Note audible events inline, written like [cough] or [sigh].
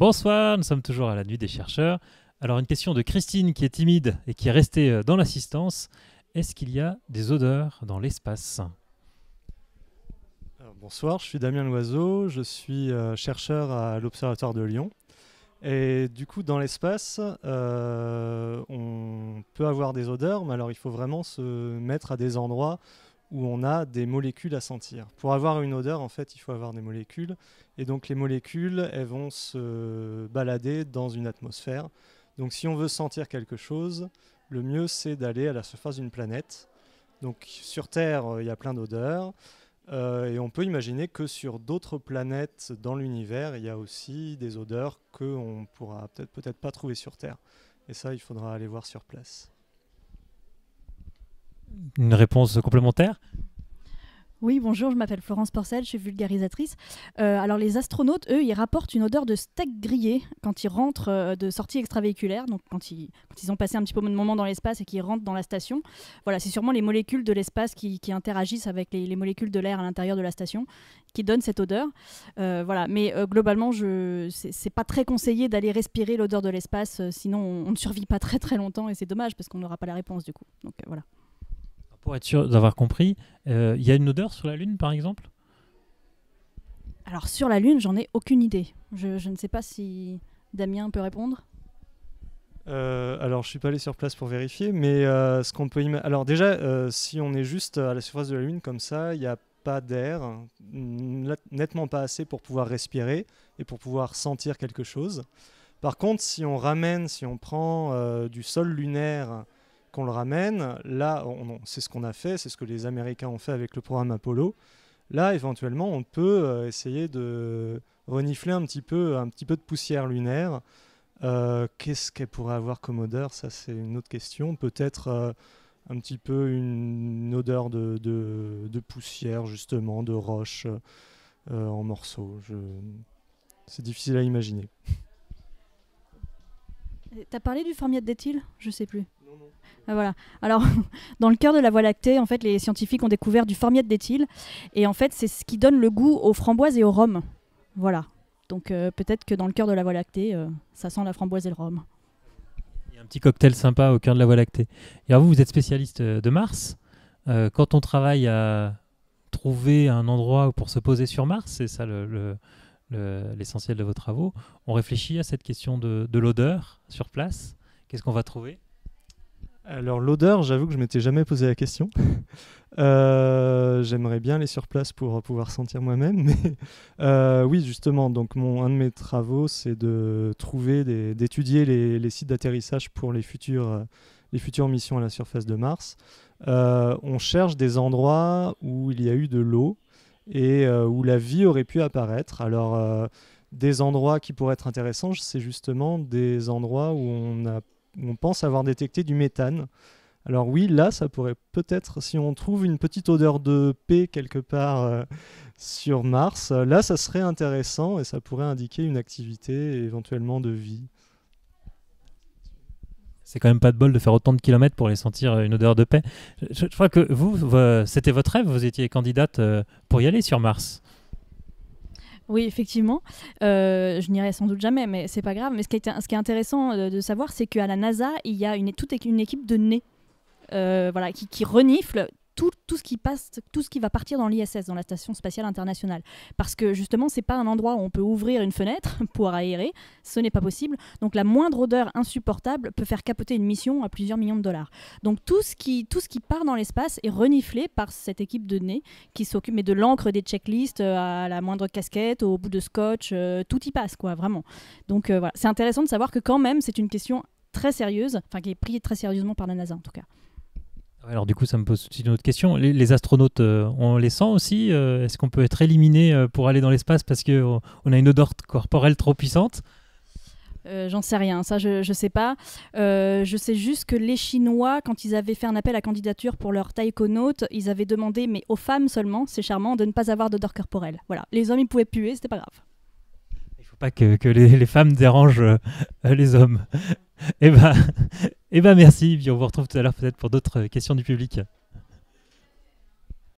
Bonsoir, nous sommes toujours à la nuit des chercheurs. Alors une question de Christine qui est timide et qui est restée euh, dans l'assistance. Est-ce qu'il y a des odeurs dans l'espace Bonsoir, je suis Damien Loiseau, je suis euh, chercheur à l'Observatoire de Lyon. Et du coup, dans l'espace, euh, on peut avoir des odeurs, mais alors il faut vraiment se mettre à des endroits où on a des molécules à sentir. Pour avoir une odeur, en fait, il faut avoir des molécules. Et donc les molécules, elles vont se balader dans une atmosphère. Donc si on veut sentir quelque chose, le mieux c'est d'aller à la surface d'une planète. Donc sur Terre, euh, il y a plein d'odeurs. Euh, et on peut imaginer que sur d'autres planètes dans l'univers, il y a aussi des odeurs qu'on pourra peut-être peut-être pas trouver sur Terre. Et ça, il faudra aller voir sur place une réponse complémentaire oui, bonjour, je m'appelle Florence Porcel, je suis vulgarisatrice. Euh, alors les astronautes, eux, ils rapportent une odeur de steak grillé quand ils rentrent euh, de sortie extravéhiculaire, donc quand ils, ont passé un petit peu de moment dans l'espace et qu'ils rentrent dans la station. Voilà, c'est sûrement les molécules de l'espace qui, interagissent avec les, molécules de l'air à l'intérieur de la station qui donnent cette odeur. Euh, voilà, mais globalement, je c'est pas très conseillé d'aller respirer l'odeur de l'espace, sinon on, on, ne survit pas très très longtemps et c'est dommage parce qu'on n'aura pas la réponse du coup. Donc voilà pour être sûr d'avoir compris, euh, il y a une odeur sur la Lune, par exemple Alors, sur la Lune, j'en ai aucune idée. Je, ne sais pas si Damien peut répondre. Euh, alors, je suis pas allé sur place pour vérifier, mais euh, ce qu'on peut Alors, déjà, si on est juste à la surface de la Lune comme ça, il n'y a pas d'air, mm, nettement pas assez pour pouvoir respirer et pour pouvoir sentir quelque chose. Par contre, si on ramène, si on prend du sol lunaire qu'on le ramène. Là, c'est ce qu'on a fait, c'est ce que les Américains ont fait avec le programme Apollo. Là, éventuellement, on peut euh, essayer de renifler un petit peu, un petit peu de poussière lunaire. Euh, qu'est-ce qu'elle pourrait avoir comme odeur Ça, c'est une autre question. Peut-être euh, un petit peu une, odeur de, poussière, justement, de roche en morceaux. C'est difficile à imaginer. T'as parlé du formiate d'éthyl Je sais plus. Ah, voilà. Alors, [laughs] dans le cœur de la Voie lactée, en fait, les scientifiques ont découvert du formiette d'éthyle. Et en fait, c'est ce qui donne le goût aux framboises et au rhum. Voilà. Donc, euh, peut-être que dans le cœur de la Voie lactée, euh, ça sent la framboise et le rhum. Il y a un petit cocktail sympa au cœur de la Voie lactée. Et vous, vous êtes spécialiste euh, de Mars. quand on travaille à trouver un endroit pour se poser sur Mars, c'est ça l'essentiel de vos travaux. On réfléchit à cette question de l'odeur sur place. Qu'est-ce qu'on va trouver alors l'odeur, j'avoue que je m'étais jamais posé la question. [laughs] Euh, j'aimerais bien aller sur place pour pouvoir sentir moi-même, [laughs] mais euh, oui, justement. Donc mon un de mes travaux, c'est de trouver, d'étudier les, sites d'atterrissage pour les futures, euh, les futures missions à la surface de Mars. on cherche des endroits où il y a eu de l'eau et où la vie aurait pu apparaître. Alors des endroits qui pourraient être intéressants, c'est justement des endroits où on a on pense avoir détecté du méthane. Alors oui, là, ça pourrait peut-être, si on trouve une petite odeur de paix quelque part euh, sur Mars, là, ça serait intéressant et ça pourrait indiquer une activité éventuellement de vie. C'est quand même pas de bol de faire autant de kilomètres pour aller sentir euh, une odeur de paix. je crois que vous, c'était votre rêve, vous étiez candidate euh, pour y aller sur Mars. Oui, effectivement. Euh, je n'irai sans doute jamais, mais c'est pas grave. Mais ce qui est, intéressant euh, de, savoir, c'est qu'à la NASA, il y a une, toute une équipe de nez. Euh, voilà, qui, qui renifle tout, ce qui passe, tout ce qui va partir dans l'ISS, dans la Station spatiale internationale. Parce que justement, ce n'est pas un endroit où on peut ouvrir une fenêtre [laughs] pour aérer, ce n'est pas possible. Donc la moindre odeur insupportable peut faire capoter une mission à plusieurs millions de dollars. Donc tout ce qui, tout ce qui part dans l'espace est reniflé par cette équipe de nez qui s'occupe, mais de l'encre des checklists euh, à la moindre casquette, au bout de scotch, euh, tout y passe, quoi, vraiment. Donc euh, voilà, c'est intéressant de savoir que quand même, c'est une question très sérieuse, enfin qui est prise très sérieusement par la NASA en tout cas. Alors du coup, ça me pose aussi une autre question. Les, astronautes, euh, on les sent aussi euh, Est-ce qu'on peut être éliminé euh, pour aller dans l'espace parce qu'on on a une odeur corporelle trop puissante J'en sais rien, ça je, ne sais pas. je sais juste que les Chinois, quand ils avaient fait un appel à candidature pour leur taïkonaute, ils avaient demandé, mais aux femmes seulement, c'est charmant, de ne pas avoir d'odeur corporelle. Voilà, les hommes ils pouvaient puer, c'était pas grave. Il faut pas que, les, femmes dérangent les hommes. Eh ben, eh ben merci, puis on vous retrouve tout à l'heure peut-être pour d'autres euh, questions du public.